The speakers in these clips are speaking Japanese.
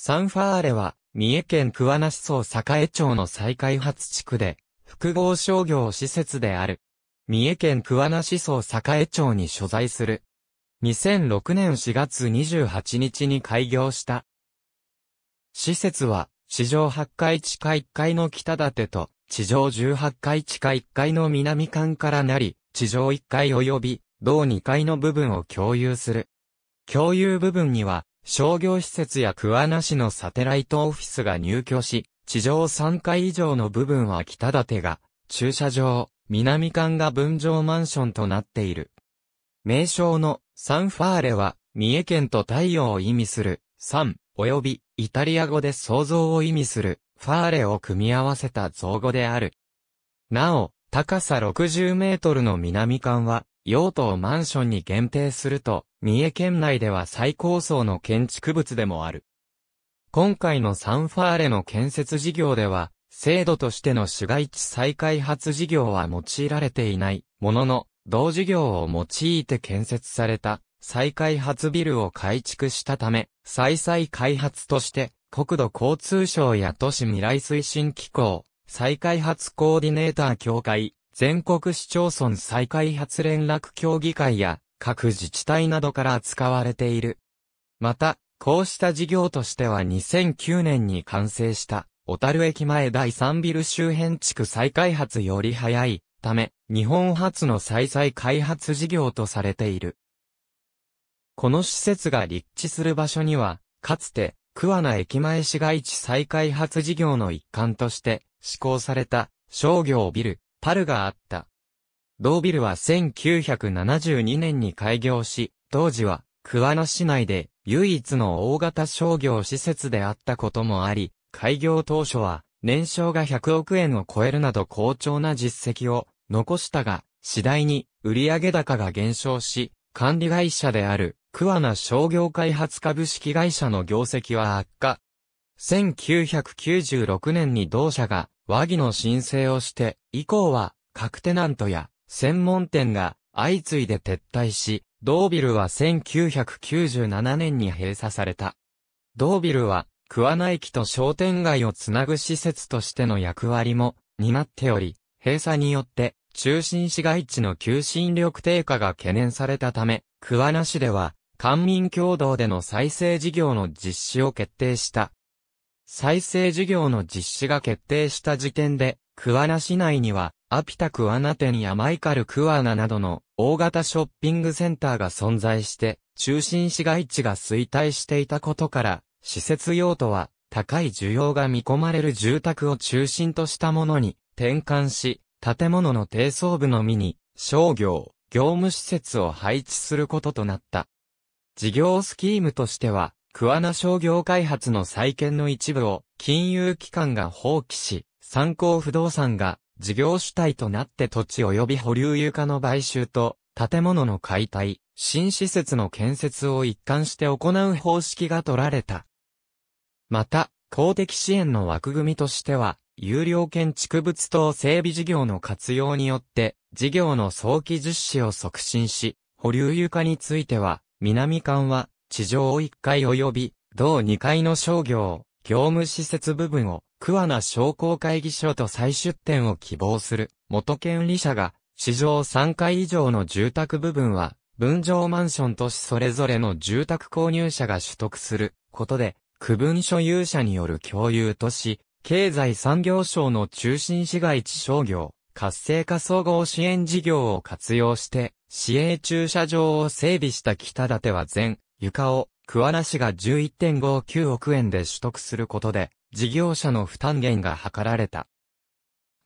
サンファーレは、三重県桑名市総栄町の再開発地区で、複合商業施設である。三重県桑名市総栄町に所在する。2006年4月28日に開業した。施設は、地上8階地下1階の北建と、地上18階地下1階の南館からなり、地上1階及び、同2階の部分を共有する。共有部分には、商業施設や桑名市のサテライトオフィスが入居し、地上3階以上の部分は北建が、駐車場、南館が分譲マンションとなっている。名称のサンファーレは、三重県と太陽を意味する、サン、及び、イタリア語で創造を意味する、ファーレを組み合わせた造語である。なお、高さ60メートルの南館は、用途をマンションに限定すると、三重県内では最高層の建築物でもある。今回のサンファーレの建設事業では、制度としての市街地再開発事業は用いられていないものの、同事業を用いて建設された再開発ビルを改築したため、再々開発として国土交通省や都市未来推進機構、再開発コーディネーター協会、全国市町村再開発連絡協議会や各自治体などから扱われている。また、こうした事業としては2009年に完成した小樽駅前第3ビル周辺地区再開発より早いため、日本初の再々開発事業とされている。この施設が立地する場所には、かつて、桑名駅前市街地再開発事業の一環として、施行された商業ビル、パルがあった。同ビルは1972年に開業し、当時は桑名市内で唯一の大型商業施設であったこともあり、開業当初は年商が100億円を超えるなど好調な実績を残したが、次第に売上高が減少し、管理会社である桑名商業開発株式会社の業績は悪化。1996年に同社が和議の申請をして、以降は、各テナントや、専門店が、相次いで撤退し、ドービルは1997年に閉鎖された。ドービルは、桑名駅と商店街をつなぐ施設としての役割も、担っており、閉鎖によって、中心市街地の求心力低下が懸念されたため、桑名市では、官民共同での再生事業の実施を決定した。再生事業の実施が決定した時点で、桑名市内には、アピタ桑名店やマイカル桑名などの大型ショッピングセンターが存在して、中心市街地が衰退していたことから、施設用途は高い需要が見込まれる住宅を中心としたものに転換し、建物の低層部のみに商業、業務施設を配置することとなった。事業スキームとしては、桑名商業開発の再建の一部を金融機関が放棄し、参考不動産が事業主体となって土地及び保留床の買収と建物の解体、新施設の建設を一貫して行う方式が取られた。また、公的支援の枠組みとしては、有料建築物等整備事業の活用によって、事業の早期実施を促進し、保留床については、南館は、地上1階及び、同2階の商業、業務施設部分を、桑名商工会議所と再出店を希望する、元権利者が、地上3階以上の住宅部分は、分譲マンションとしそれぞれの住宅購入者が取得することで、区分所有者による共有とし、経済産業省の中心市街地商業、活性化総合支援事業を活用して、市営駐車場を整備した北立は全床を桑名市が11.59億円で取得することで、事業者の負担減が図られた。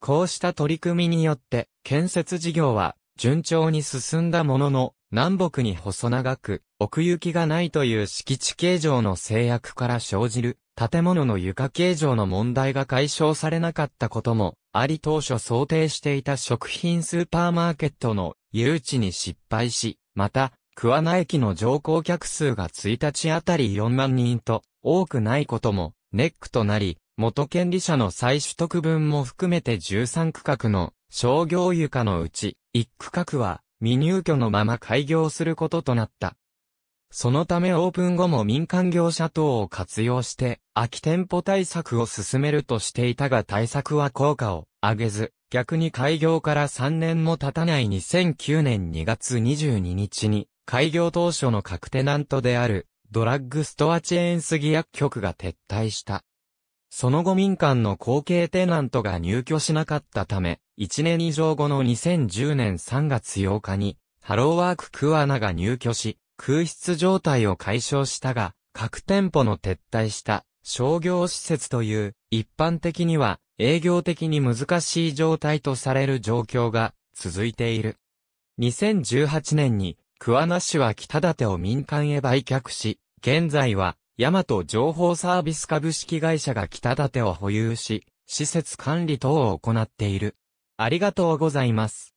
こうした取り組みによって、建設事業は順調に進んだものの、南北に細長く、奥行きがないという敷地形状の制約から生じる、建物の床形状の問題が解消されなかったことも、あり当初想定していた食品スーパーマーケットの誘致に失敗し、また、桑名駅の乗降客数が1日あたり4万人と多くないこともネックとなり、元権利者の再取得分も含めて13区画の商業床のうち1区画は未入居のまま開業することとなった。そのためオープン後も民間業者等を活用して空き店舗対策を進めるとしていたが対策は効果を上げず、逆に開業から3年も経たない2009年2月22日に開業当初の各テナントである、ドラッグストアチェーンスギ薬局が撤退した。その後民間の後継テナントが入居しなかったため、1年以上後の2010年3月8日に、ハローワーククアナが入居し、空室状態を解消したが、各店舗の撤退した商業施設という、一般的には営業的に難しい状態とされる状況が続いている。2018年に桑名市は北館を民間へ売却し、現在は、ヤマト情報サービス株式会社が北館を保有し、施設管理等を行っている。ありがとうございます。